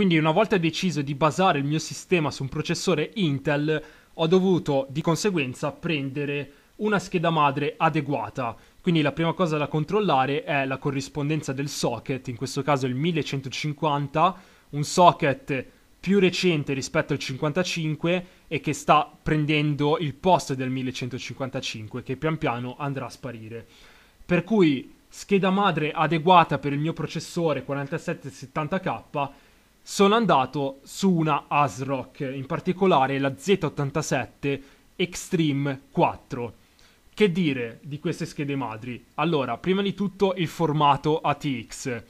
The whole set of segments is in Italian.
Quindi una volta deciso di basare il mio sistema su un processore Intel, ho dovuto di conseguenza prendere una scheda madre adeguata. Quindi la prima cosa da controllare è la corrispondenza del socket, in questo caso il 1150, un socket più recente rispetto al 55 e che sta prendendo il posto del 1155 che pian piano andrà a sparire. Per cui scheda madre adeguata per il mio processore 4770K sono andato su una ASRock, in particolare la Z87 Extreme 4. Che dire di queste schede madri? Allora, prima di tutto il formato ATX.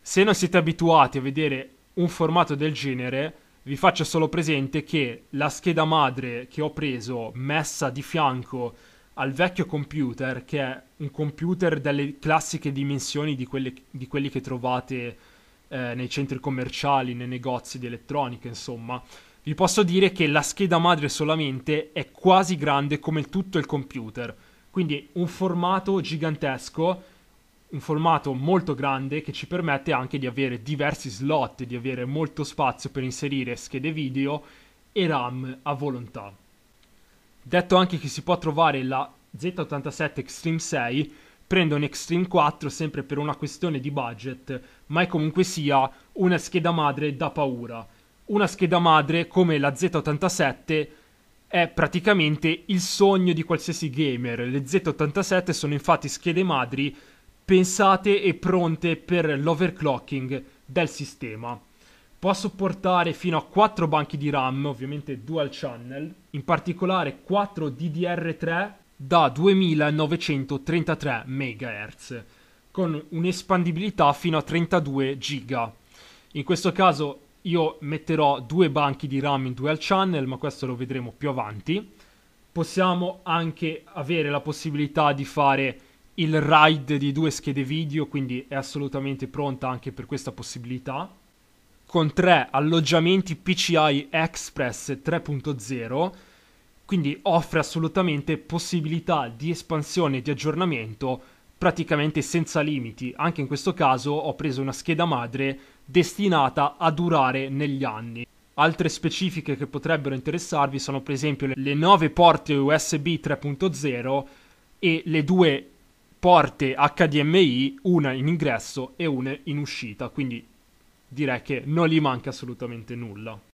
Se non siete abituati a vedere un formato del genere, vi faccio solo presente che la scheda madre che ho preso messa di fianco al vecchio computer, che è un computer delle classiche dimensioni di, quelle, di quelli che trovate eh, nei centri commerciali, nei negozi di elettronica, insomma, vi posso dire che la scheda madre solamente è quasi grande come tutto il computer. Quindi un formato gigantesco, un formato molto grande che ci permette anche di avere diversi slot, di avere molto spazio per inserire schede video e RAM a volontà. Detto anche che si può trovare la Z87 Extreme 6 prendo un Extreme 4 sempre per una questione di budget, ma è comunque sia una scheda madre da paura. Una scheda madre come la Z87 è praticamente il sogno di qualsiasi gamer. Le Z87 sono infatti schede madri pensate e pronte per l'overclocking del sistema può supportare fino a 4 banchi di RAM, ovviamente dual channel, in particolare 4 DDR3 da 2933 MHz con un'espandibilità fino a 32 giga. In questo caso io metterò due banchi di RAM in dual channel, ma questo lo vedremo più avanti. Possiamo anche avere la possibilità di fare il RAID di due schede video, quindi è assolutamente pronta anche per questa possibilità. Con tre alloggiamenti PCI Express 3.0 quindi offre assolutamente possibilità di espansione e di aggiornamento praticamente senza limiti. Anche in questo caso ho preso una scheda madre destinata a durare negli anni. Altre specifiche che potrebbero interessarvi sono per esempio le 9 porte USB 3.0 e le due porte HDMI, una in ingresso e una in uscita, quindi direi che non gli manca assolutamente nulla.